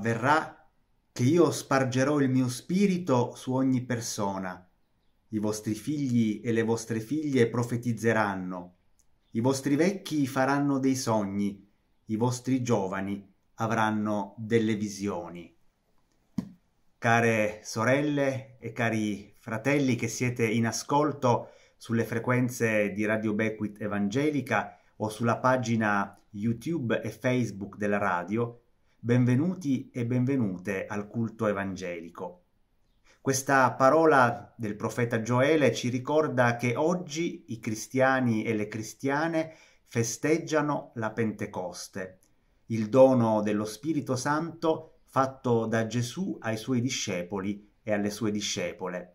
avverrà che io spargerò il mio spirito su ogni persona. I vostri figli e le vostre figlie profetizzeranno. I vostri vecchi faranno dei sogni. I vostri giovani avranno delle visioni. Care sorelle e cari fratelli che siete in ascolto sulle frequenze di Radio Bequit Evangelica o sulla pagina YouTube e Facebook della radio, Benvenuti e benvenute al culto evangelico. Questa parola del profeta Gioele ci ricorda che oggi i cristiani e le cristiane festeggiano la Pentecoste, il dono dello Spirito Santo fatto da Gesù ai suoi discepoli e alle sue discepole.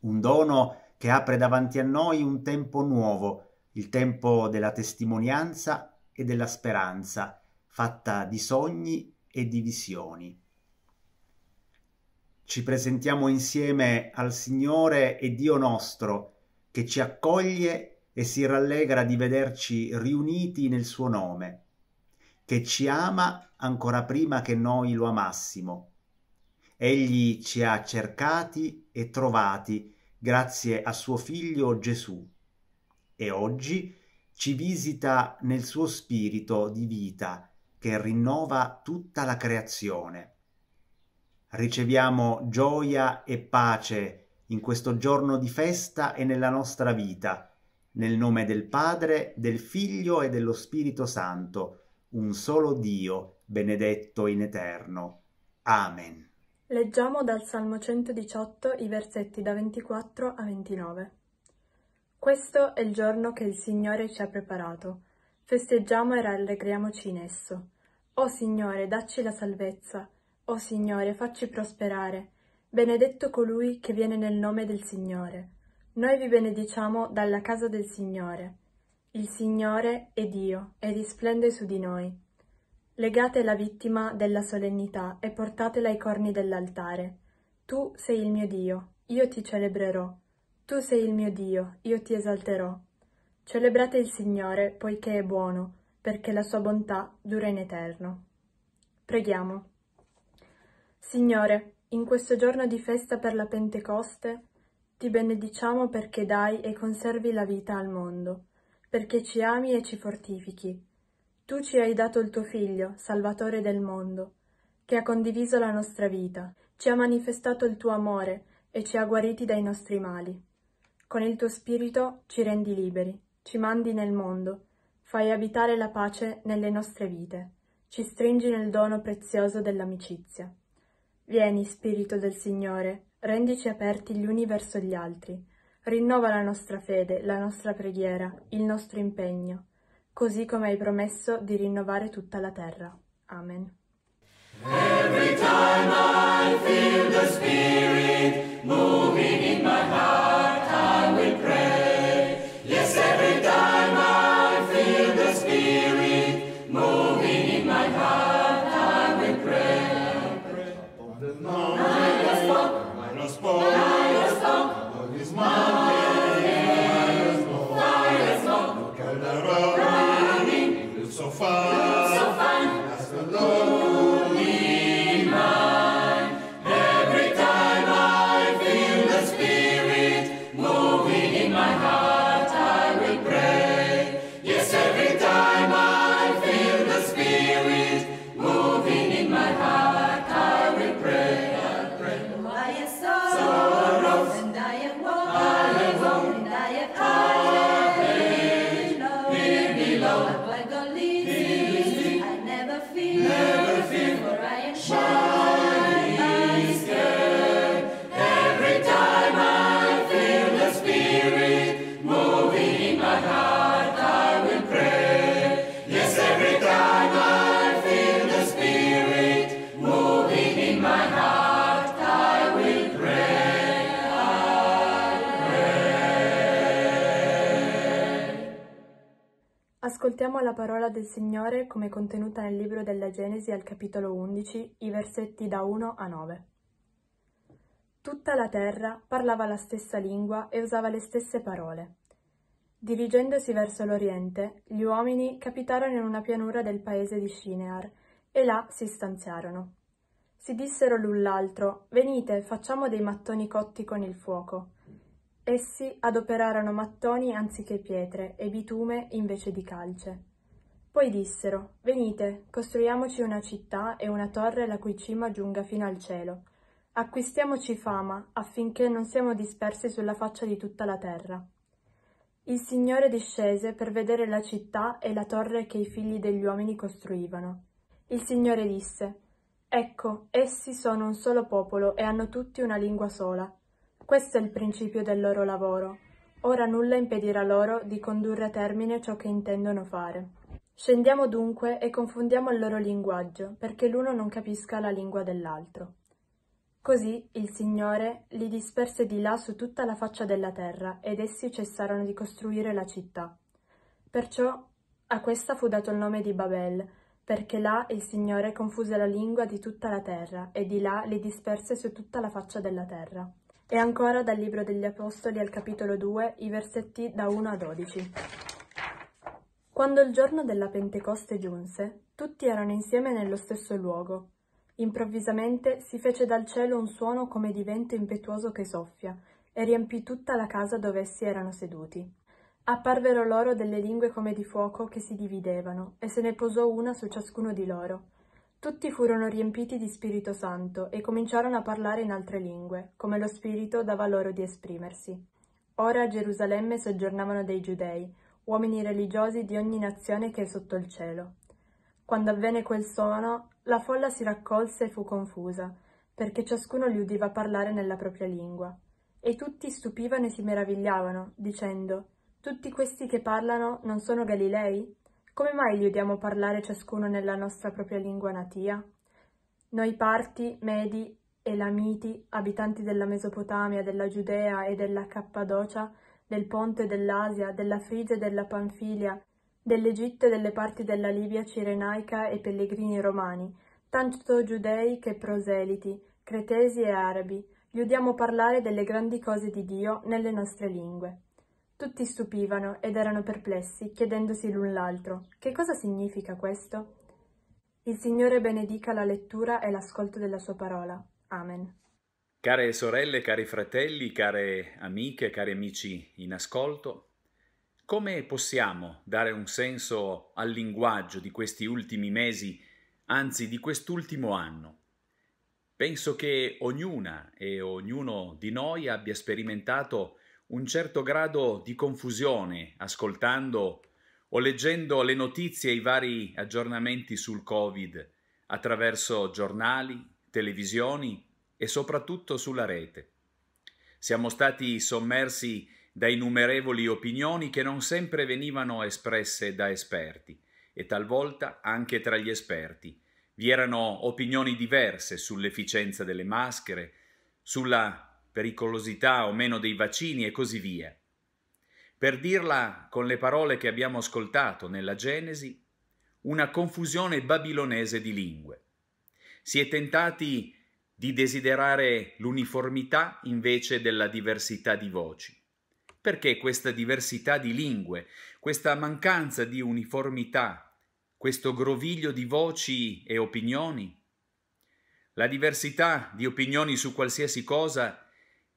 Un dono che apre davanti a noi un tempo nuovo, il tempo della testimonianza e della speranza, fatta di sogni e di visioni. Ci presentiamo insieme al Signore e Dio nostro, che ci accoglie e si rallegra di vederci riuniti nel suo nome, che ci ama ancora prima che noi lo amassimo. Egli ci ha cercati e trovati grazie a suo Figlio Gesù e oggi ci visita nel suo spirito di vita che rinnova tutta la creazione. Riceviamo gioia e pace in questo giorno di festa e nella nostra vita, nel nome del Padre, del Figlio e dello Spirito Santo, un solo Dio, benedetto in eterno. Amen. Leggiamo dal Salmo 118 i versetti da 24 a 29. Questo è il giorno che il Signore ci ha preparato Festeggiamo e rallegriamoci in esso. O Signore, dacci la salvezza. O Signore, facci prosperare. Benedetto colui che viene nel nome del Signore. Noi vi benediciamo dalla casa del Signore. Il Signore è Dio e risplende su di noi. Legate la vittima della solennità e portatela ai corni dell'altare. Tu sei il mio Dio, io ti celebrerò. Tu sei il mio Dio, io ti esalterò. Celebrate il Signore, poiché è buono, perché la sua bontà dura in eterno. Preghiamo. Signore, in questo giorno di festa per la Pentecoste, ti benediciamo perché dai e conservi la vita al mondo, perché ci ami e ci fortifichi. Tu ci hai dato il tuo Figlio, Salvatore del mondo, che ha condiviso la nostra vita, ci ha manifestato il tuo amore e ci ha guariti dai nostri mali. Con il tuo Spirito ci rendi liberi ci mandi nel mondo, fai abitare la pace nelle nostre vite, ci stringi nel dono prezioso dell'amicizia. Vieni, Spirito del Signore, rendici aperti gli uni verso gli altri, rinnova la nostra fede, la nostra preghiera, il nostro impegno, così come hai promesso di rinnovare tutta la terra. Amen. Every time I feel the Spirit moving in my heart. Veniamo alla parola del Signore come contenuta nel libro della Genesi al capitolo 11, i versetti da 1 a 9. Tutta la terra parlava la stessa lingua e usava le stesse parole. Dirigendosi verso l'oriente, gli uomini capitarono in una pianura del paese di Shinear e là si stanziarono. Si dissero l'un l'altro: Venite, facciamo dei mattoni cotti con il fuoco. Essi adoperarono mattoni anziché pietre e bitume invece di calce. Poi dissero, venite, costruiamoci una città e una torre la cui cima giunga fino al cielo. Acquistiamoci fama, affinché non siamo dispersi sulla faccia di tutta la terra. Il Signore discese per vedere la città e la torre che i figli degli uomini costruivano. Il Signore disse, Ecco, essi sono un solo popolo e hanno tutti una lingua sola. Questo è il principio del loro lavoro. Ora nulla impedirà loro di condurre a termine ciò che intendono fare. Scendiamo dunque e confondiamo il loro linguaggio, perché l'uno non capisca la lingua dell'altro. Così il Signore li disperse di là su tutta la faccia della terra, ed essi cessarono di costruire la città. Perciò a questa fu dato il nome di Babel, perché là il Signore confuse la lingua di tutta la terra, e di là li disperse su tutta la faccia della terra. E ancora dal Libro degli Apostoli al capitolo 2, i versetti da 1 a 12. Quando il giorno della Pentecoste giunse, tutti erano insieme nello stesso luogo. Improvvisamente si fece dal cielo un suono come di vento impetuoso che soffia, e riempì tutta la casa dove essi erano seduti. Apparvero loro delle lingue come di fuoco che si dividevano, e se ne posò una su ciascuno di loro tutti furono riempiti di Spirito Santo e cominciarono a parlare in altre lingue, come lo Spirito dava loro di esprimersi. Ora a Gerusalemme soggiornavano dei giudei, uomini religiosi di ogni nazione che è sotto il cielo. Quando avvenne quel suono, la folla si raccolse e fu confusa, perché ciascuno li udiva parlare nella propria lingua. E tutti stupivano e si meravigliavano, dicendo: Tutti questi che parlano non sono Galilei? Come mai gli udiamo parlare ciascuno nella nostra propria lingua natia? Noi parti, medi, elamiti, abitanti della Mesopotamia, della Giudea e della Cappadocia, del Ponte e dell'Asia, della Frigia e della Panfilia, dell'Egitto e delle parti della Libia cirenaica e pellegrini romani, tanto giudei che proseliti, cretesi e arabi, gli udiamo parlare delle grandi cose di Dio nelle nostre lingue. Tutti stupivano ed erano perplessi, chiedendosi l'un l'altro: Che cosa significa questo? Il Signore benedica la lettura e l'ascolto della Sua parola. Amen. Care sorelle, cari fratelli, care amiche, cari amici in ascolto, come possiamo dare un senso al linguaggio di questi ultimi mesi, anzi di quest'ultimo anno? Penso che ognuna e ognuno di noi abbia sperimentato un certo grado di confusione ascoltando o leggendo le notizie e i vari aggiornamenti sul Covid attraverso giornali, televisioni e soprattutto sulla rete. Siamo stati sommersi da innumerevoli opinioni che non sempre venivano espresse da esperti e talvolta anche tra gli esperti. Vi erano opinioni diverse sull'efficienza delle maschere, sulla pericolosità o meno dei vaccini e così via. Per dirla con le parole che abbiamo ascoltato nella Genesi, una confusione babilonese di lingue. Si è tentati di desiderare l'uniformità invece della diversità di voci. Perché questa diversità di lingue, questa mancanza di uniformità, questo groviglio di voci e opinioni? La diversità di opinioni su qualsiasi cosa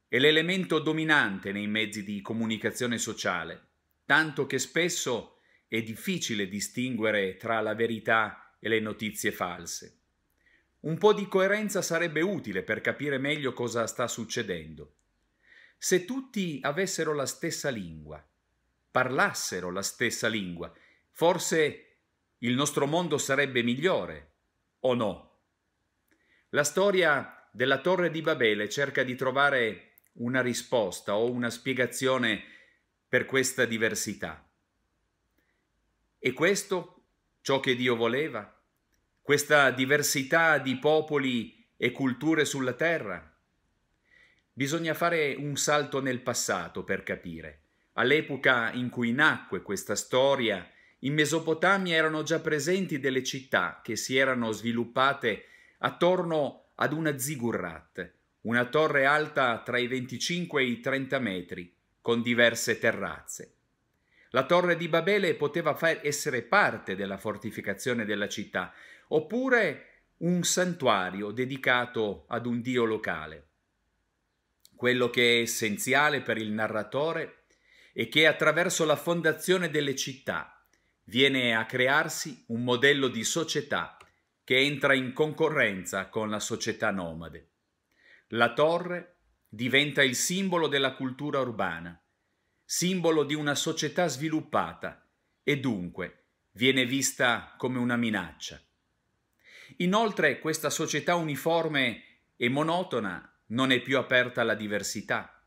è l'elemento dominante nei mezzi di comunicazione sociale, tanto che spesso è difficile distinguere tra la verità e le notizie false. Un po' di coerenza sarebbe utile per capire meglio cosa sta succedendo. Se tutti avessero la stessa lingua, parlassero la stessa lingua, forse il nostro mondo sarebbe migliore, o no? La storia della torre di Babele cerca di trovare una risposta o una spiegazione per questa diversità. E questo ciò che Dio voleva? Questa diversità di popoli e culture sulla terra? Bisogna fare un salto nel passato per capire. All'epoca in cui nacque questa storia, in Mesopotamia erano già presenti delle città che si erano sviluppate attorno ad una zigurat, una torre alta tra i 25 e i 30 metri, con diverse terrazze. La torre di Babele poteva essere parte della fortificazione della città, oppure un santuario dedicato ad un dio locale. Quello che è essenziale per il narratore è che attraverso la fondazione delle città viene a crearsi un modello di società che entra in concorrenza con la società nomade. La torre diventa il simbolo della cultura urbana, simbolo di una società sviluppata e dunque viene vista come una minaccia. Inoltre questa società uniforme e monotona non è più aperta alla diversità.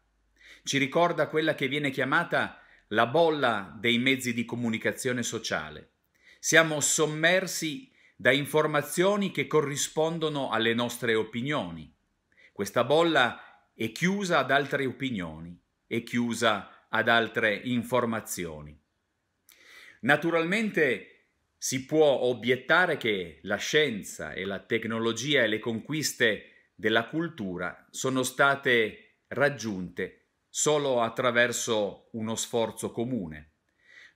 Ci ricorda quella che viene chiamata la bolla dei mezzi di comunicazione sociale. Siamo sommersi da informazioni che corrispondono alle nostre opinioni, questa bolla è chiusa ad altre opinioni, è chiusa ad altre informazioni. Naturalmente si può obiettare che la scienza e la tecnologia e le conquiste della cultura sono state raggiunte solo attraverso uno sforzo comune.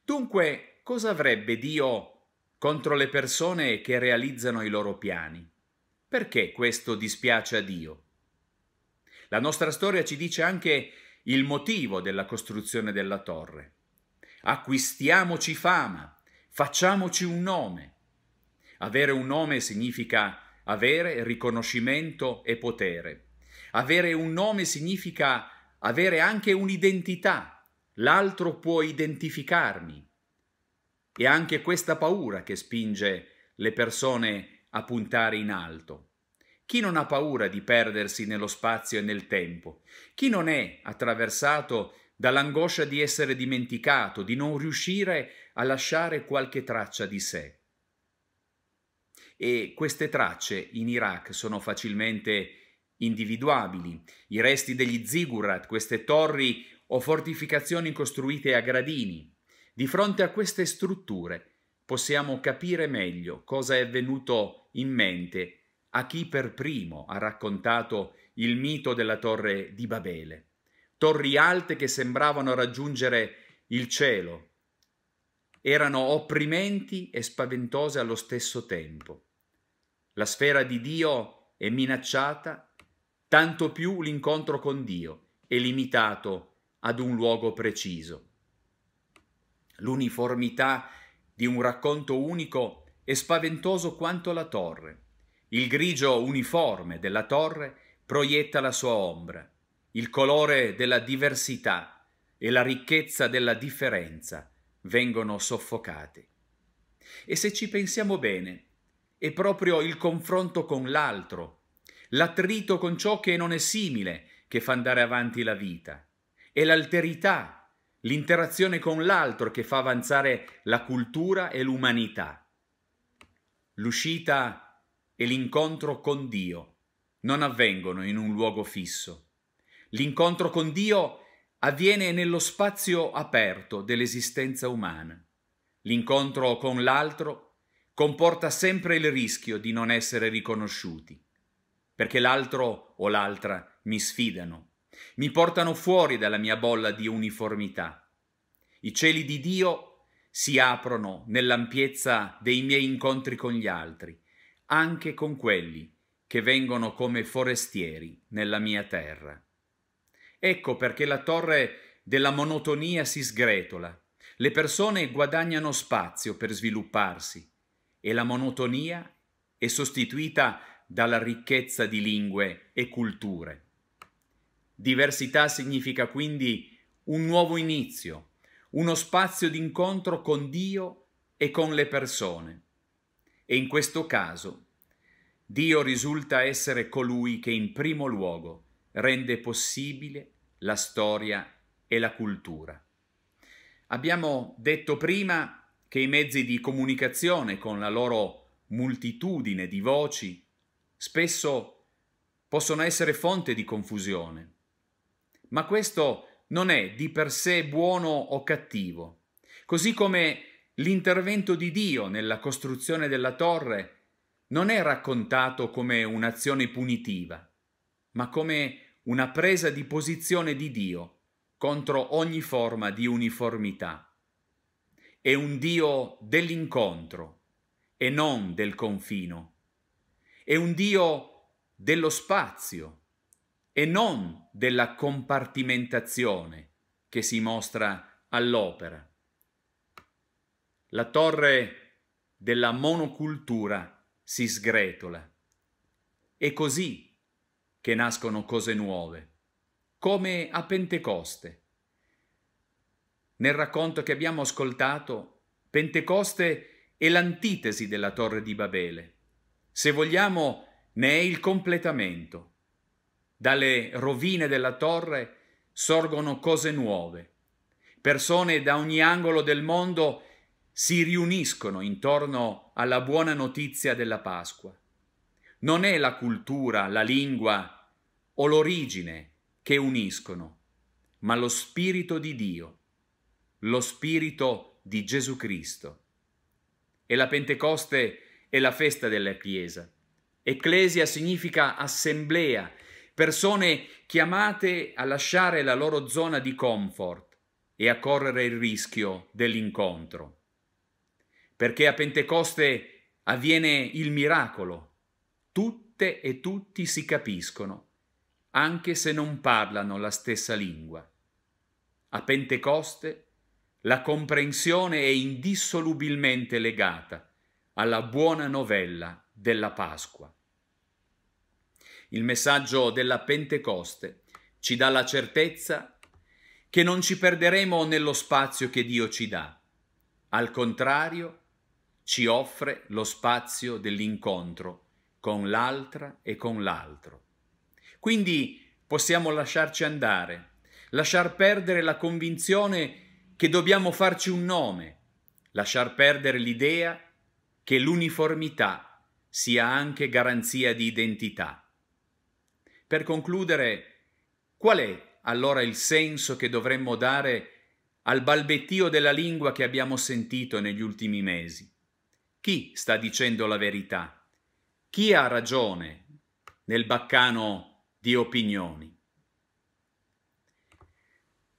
Dunque, cosa avrebbe Dio contro le persone che realizzano i loro piani? Perché questo dispiace a Dio? La nostra storia ci dice anche il motivo della costruzione della torre. Acquistiamoci fama, facciamoci un nome. Avere un nome significa avere riconoscimento e potere. Avere un nome significa avere anche un'identità. L'altro può identificarmi. E anche questa paura che spinge le persone a puntare in alto. Chi non ha paura di perdersi nello spazio e nel tempo? Chi non è attraversato dall'angoscia di essere dimenticato, di non riuscire a lasciare qualche traccia di sé? E queste tracce in Iraq sono facilmente individuabili. I resti degli ziggurat, queste torri o fortificazioni costruite a gradini. Di fronte a queste strutture possiamo capire meglio cosa è venuto in mente a chi per primo ha raccontato il mito della torre di Babele, torri alte che sembravano raggiungere il cielo, erano opprimenti e spaventose allo stesso tempo. La sfera di Dio è minacciata, tanto più l'incontro con Dio è limitato ad un luogo preciso. L'uniformità di un racconto unico è spaventoso quanto la torre il grigio uniforme della torre proietta la sua ombra, il colore della diversità e la ricchezza della differenza vengono soffocati. E se ci pensiamo bene, è proprio il confronto con l'altro, l'attrito con ciò che non è simile, che fa andare avanti la vita. È l'alterità, l'interazione con l'altro che fa avanzare la cultura e l'umanità. L'uscita e l'incontro con Dio non avvengono in un luogo fisso. L'incontro con Dio avviene nello spazio aperto dell'esistenza umana. L'incontro con l'altro comporta sempre il rischio di non essere riconosciuti, perché l'altro o l'altra mi sfidano, mi portano fuori dalla mia bolla di uniformità. I cieli di Dio si aprono nell'ampiezza dei miei incontri con gli altri anche con quelli che vengono come forestieri nella mia terra. Ecco perché la torre della monotonia si sgretola, le persone guadagnano spazio per svilupparsi e la monotonia è sostituita dalla ricchezza di lingue e culture. Diversità significa quindi un nuovo inizio, uno spazio d'incontro con Dio e con le persone. E in questo caso Dio risulta essere colui che in primo luogo rende possibile la storia e la cultura. Abbiamo detto prima che i mezzi di comunicazione con la loro moltitudine di voci spesso possono essere fonte di confusione, ma questo non è di per sé buono o cattivo, così come L'intervento di Dio nella costruzione della torre non è raccontato come un'azione punitiva, ma come una presa di posizione di Dio contro ogni forma di uniformità. È un Dio dell'incontro e non del confino. È un Dio dello spazio e non della compartimentazione che si mostra all'opera la torre della monocultura si sgretola. È così che nascono cose nuove, come a Pentecoste. Nel racconto che abbiamo ascoltato, Pentecoste è l'antitesi della torre di Babele. Se vogliamo, ne è il completamento. Dalle rovine della torre sorgono cose nuove. Persone da ogni angolo del mondo si riuniscono intorno alla buona notizia della Pasqua. Non è la cultura, la lingua o l'origine che uniscono, ma lo Spirito di Dio, lo Spirito di Gesù Cristo. E la Pentecoste è la festa della Chiesa. Ecclesia significa assemblea, persone chiamate a lasciare la loro zona di comfort e a correre il rischio dell'incontro perché a Pentecoste avviene il miracolo. Tutte e tutti si capiscono, anche se non parlano la stessa lingua. A Pentecoste la comprensione è indissolubilmente legata alla buona novella della Pasqua. Il messaggio della Pentecoste ci dà la certezza che non ci perderemo nello spazio che Dio ci dà. Al contrario, ci offre lo spazio dell'incontro con l'altra e con l'altro. Quindi possiamo lasciarci andare, lasciar perdere la convinzione che dobbiamo farci un nome, lasciar perdere l'idea che l'uniformità sia anche garanzia di identità. Per concludere, qual è allora il senso che dovremmo dare al balbettio della lingua che abbiamo sentito negli ultimi mesi? Chi sta dicendo la verità? Chi ha ragione nel baccano di opinioni?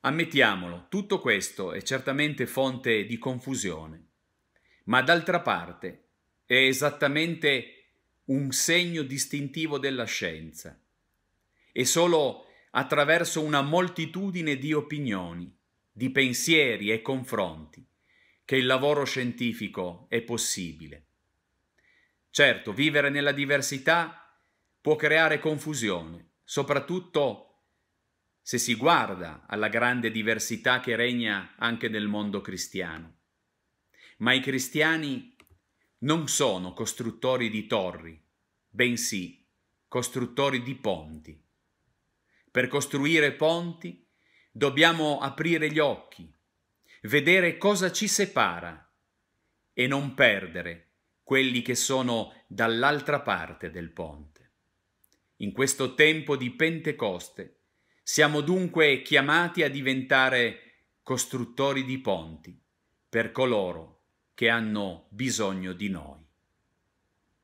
Ammettiamolo, tutto questo è certamente fonte di confusione, ma d'altra parte è esattamente un segno distintivo della scienza. È solo attraverso una moltitudine di opinioni, di pensieri e confronti che il lavoro scientifico è possibile. Certo, vivere nella diversità può creare confusione, soprattutto se si guarda alla grande diversità che regna anche nel mondo cristiano. Ma i cristiani non sono costruttori di torri, bensì costruttori di ponti. Per costruire ponti dobbiamo aprire gli occhi, vedere cosa ci separa e non perdere quelli che sono dall'altra parte del ponte. In questo tempo di Pentecoste siamo dunque chiamati a diventare costruttori di ponti per coloro che hanno bisogno di noi.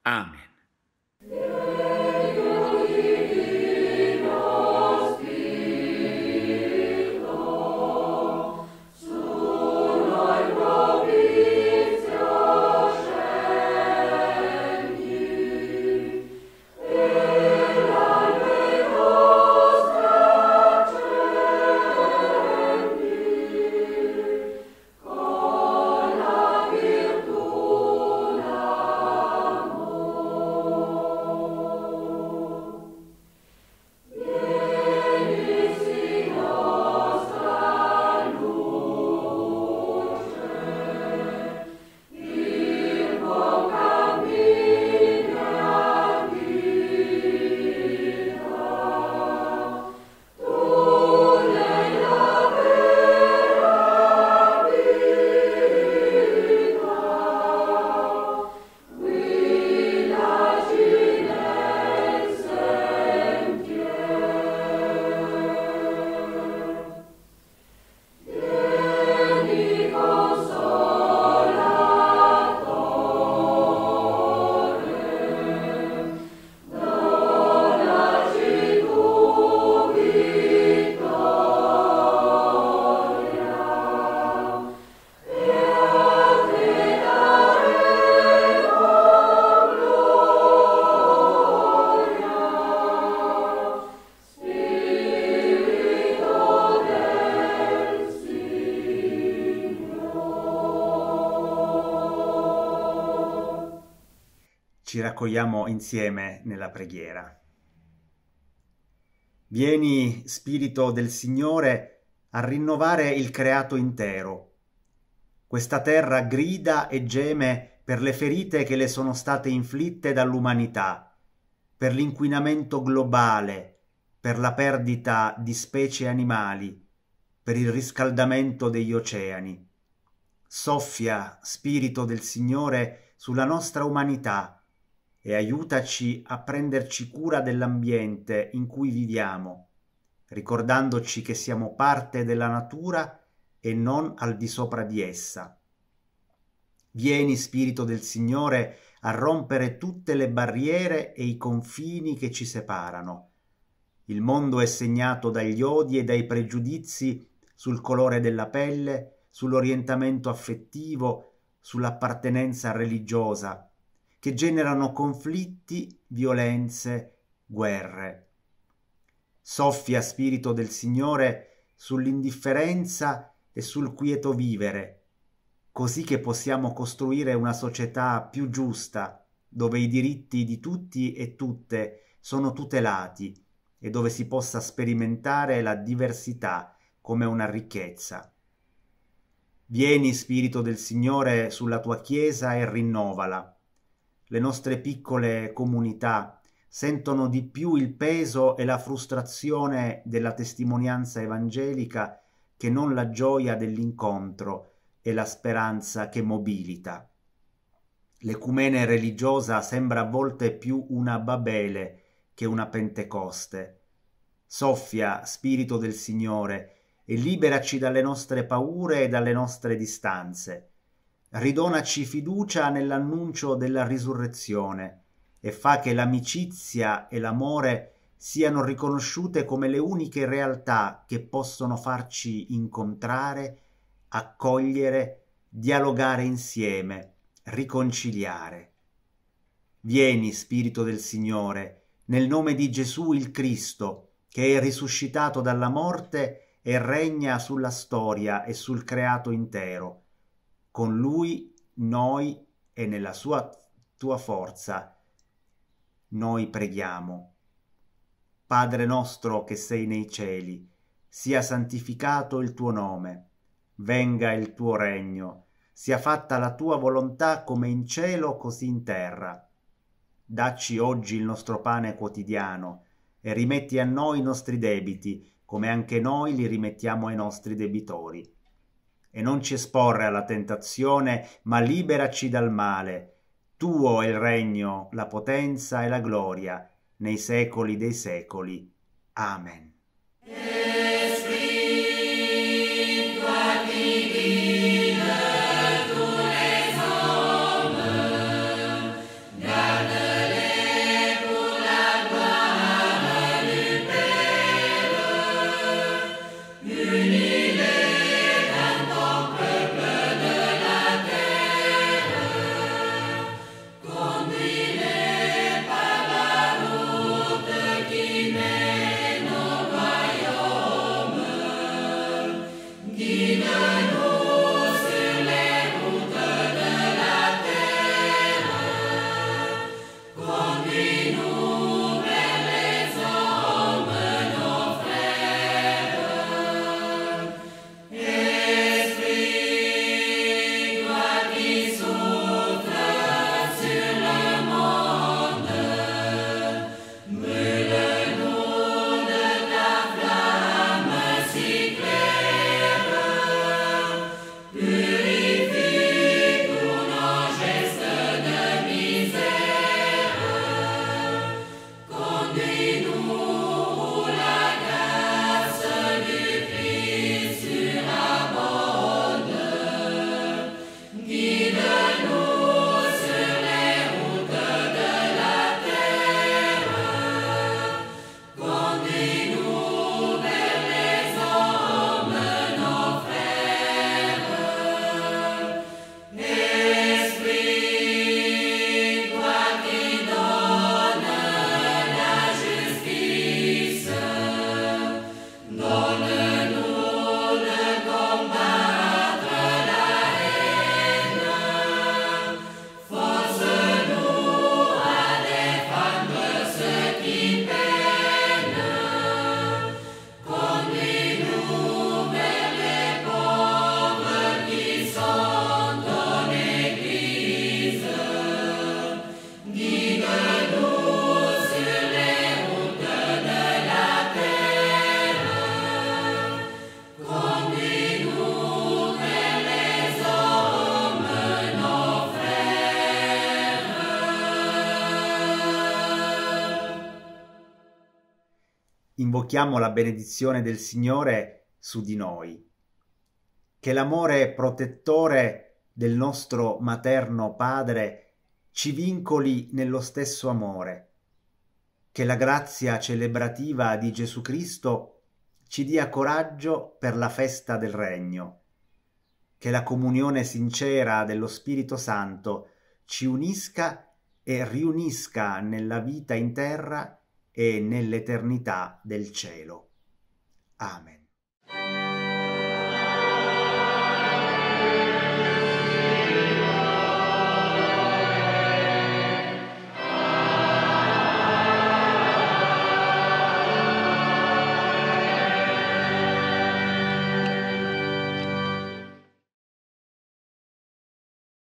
Amen. raccogliamo insieme nella preghiera. Vieni, Spirito del Signore, a rinnovare il creato intero. Questa terra grida e geme per le ferite che le sono state inflitte dall'umanità, per l'inquinamento globale, per la perdita di specie animali, per il riscaldamento degli oceani. Soffia, Spirito del Signore, sulla nostra umanità, e aiutaci a prenderci cura dell'ambiente in cui viviamo, ricordandoci che siamo parte della natura e non al di sopra di essa. Vieni, Spirito del Signore, a rompere tutte le barriere e i confini che ci separano. Il mondo è segnato dagli odi e dai pregiudizi sul colore della pelle, sull'orientamento affettivo, sull'appartenenza religiosa che generano conflitti, violenze, guerre. Soffia spirito del Signore sull'indifferenza e sul quieto vivere, così che possiamo costruire una società più giusta, dove i diritti di tutti e tutte sono tutelati e dove si possa sperimentare la diversità come una ricchezza. Vieni, Spirito del Signore, sulla tua Chiesa e rinnovala le nostre piccole comunità sentono di più il peso e la frustrazione della testimonianza evangelica che non la gioia dell'incontro e la speranza che mobilita. L'ecumene religiosa sembra a volte più una Babele che una Pentecoste. Soffia, Spirito del Signore, e liberaci dalle nostre paure e dalle nostre distanze ridonaci fiducia nell'annuncio della risurrezione e fa che l'amicizia e l'amore siano riconosciute come le uniche realtà che possono farci incontrare, accogliere, dialogare insieme, riconciliare. Vieni, Spirito del Signore, nel nome di Gesù il Cristo, che è risuscitato dalla morte e regna sulla storia e sul creato intero con lui, noi e nella sua tua forza noi preghiamo. Padre nostro che sei nei cieli, sia santificato il tuo nome, venga il tuo regno, sia fatta la tua volontà come in cielo così in terra. Dacci oggi il nostro pane quotidiano e rimetti a noi i nostri debiti, come anche noi li rimettiamo ai nostri debitori e non ci esporre alla tentazione, ma liberaci dal male. Tuo è il regno, la potenza e la gloria, nei secoli dei secoli. Amen. invochiamo la benedizione del Signore su di noi. Che l'amore protettore del nostro materno Padre ci vincoli nello stesso amore. Che la grazia celebrativa di Gesù Cristo ci dia coraggio per la festa del Regno. Che la comunione sincera dello Spirito Santo ci unisca e riunisca nella vita in terra e nell'eternità del cielo. Amen.